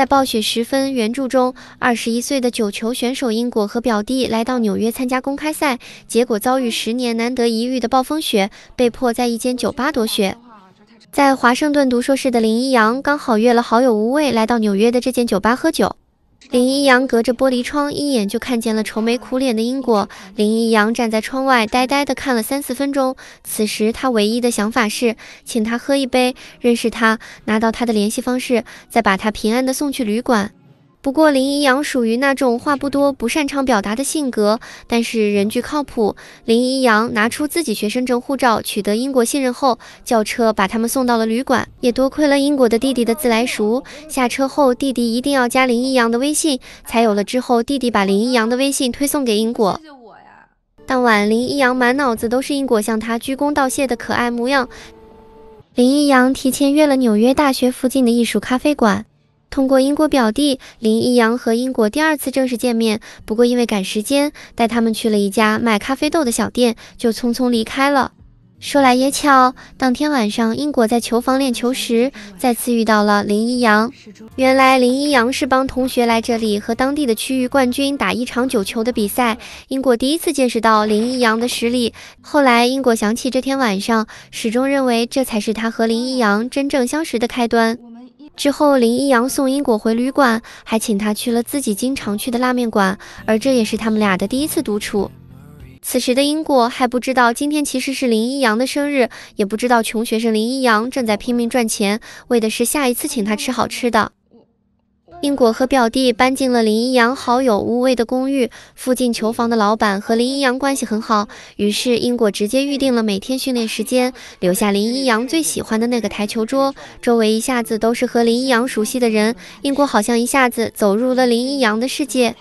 在《暴雪时分》原著中，二十一岁的九球选手英果和表弟来到纽约参加公开赛，结果遭遇十年难得一遇的暴风雪，被迫在一间酒吧躲雪。在华盛顿读硕士的林一阳刚好约了好友吴畏来到纽约的这间酒吧喝酒。林一阳隔着玻璃窗一眼就看见了愁眉苦脸的英国。林一阳站在窗外呆呆地看了三四分钟。此时他唯一的想法是请他喝一杯，认识他，拿到他的联系方式，再把他平安地送去旅馆。不过林一阳属于那种话不多、不擅长表达的性格，但是人巨靠谱。林一阳拿出自己学生证、护照，取得英国信任后，叫车把他们送到了旅馆。也多亏了英国的弟弟的自来熟，下车后弟弟一定要加林一阳的微信，才有了之后弟弟把林一阳的微信推送给英国。我呀。当晚林一阳满脑子都是英国向他鞠躬道谢的可爱模样。林一阳提前约了纽约大学附近的艺术咖啡馆。通过英国表弟林一阳和英国第二次正式见面，不过因为赶时间，带他们去了一家卖咖啡豆的小店，就匆匆离开了。说来也巧，当天晚上，英国在球房练球时，再次遇到了林一阳。原来林一阳是帮同学来这里和当地的区域冠军打一场九球的比赛。英国第一次见识到林一阳的实力。后来，英国想起这天晚上，始终认为这才是他和林一阳真正相识的开端。之后，林一阳送因果回旅馆，还请他去了自己经常去的拉面馆，而这也是他们俩的第一次独处。此时的因果还不知道，今天其实是林一阳的生日，也不知道穷学生林一阳正在拼命赚钱，为的是下一次请他吃好吃的。英国和表弟搬进了林一阳好友吴畏的公寓。附近球房的老板和林一阳关系很好，于是英国直接预定了每天训练时间，留下林一阳最喜欢的那个台球桌。周围一下子都是和林一阳熟悉的人，英国好像一下子走入了林一阳的世界。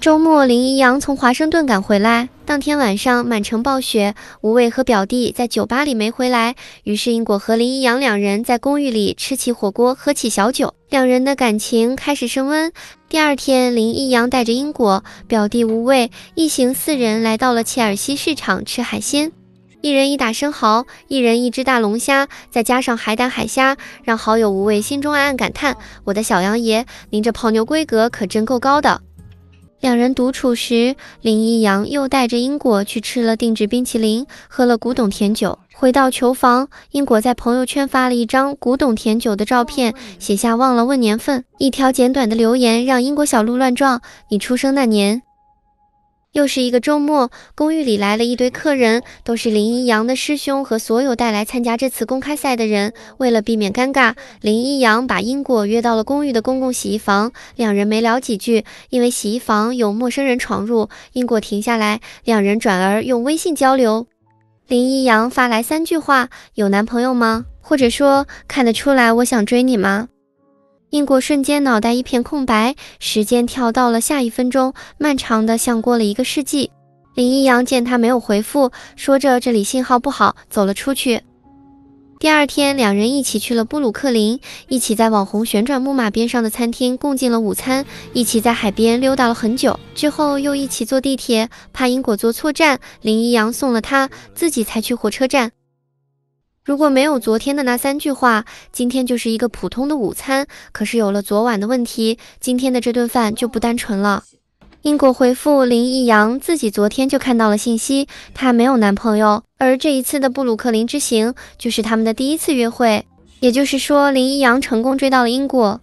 周末，林一阳从华盛顿赶回来。当天晚上，满城暴雪，吴畏和表弟在酒吧里没回来，于是英国和林一阳两人在公寓里吃起火锅，喝起小酒，两人的感情开始升温。第二天，林一阳带着英国表弟吴畏一行四人来到了切尔西市场吃海鲜，一人一打生蚝，一人一只大龙虾，再加上海胆、海虾，让好友吴畏心中暗暗感叹：“我的小杨爷，您这泡妞规格可真够高的。”两人独处时，林一阳又带着英果去吃了定制冰淇淋，喝了古董甜酒。回到球房，英果在朋友圈发了一张古董甜酒的照片，写下忘了问年份。一条简短的留言让英国小鹿乱撞。你出生那年。又是一个周末，公寓里来了一堆客人，都是林一阳的师兄和所有带来参加这次公开赛的人。为了避免尴尬，林一阳把因果约到了公寓的公共洗衣房。两人没聊几句，因为洗衣房有陌生人闯入，因果停下来，两人转而用微信交流。林一阳发来三句话：有男朋友吗？或者说看得出来我想追你吗？英国瞬间脑袋一片空白，时间跳到了下一分钟，漫长的像过了一个世纪。林一阳见他没有回复，说着这里信号不好，走了出去。第二天，两人一起去了布鲁克林，一起在网红旋转木马边上的餐厅共进了午餐，一起在海边溜达了很久，之后又一起坐地铁，怕英果坐错站，林一阳送了他自己才去火车站。如果没有昨天的那三句话，今天就是一个普通的午餐。可是有了昨晚的问题，今天的这顿饭就不单纯了。英国回复林易阳，自己昨天就看到了信息，她没有男朋友。而这一次的布鲁克林之行，就是他们的第一次约会。也就是说，林易阳成功追到了英国。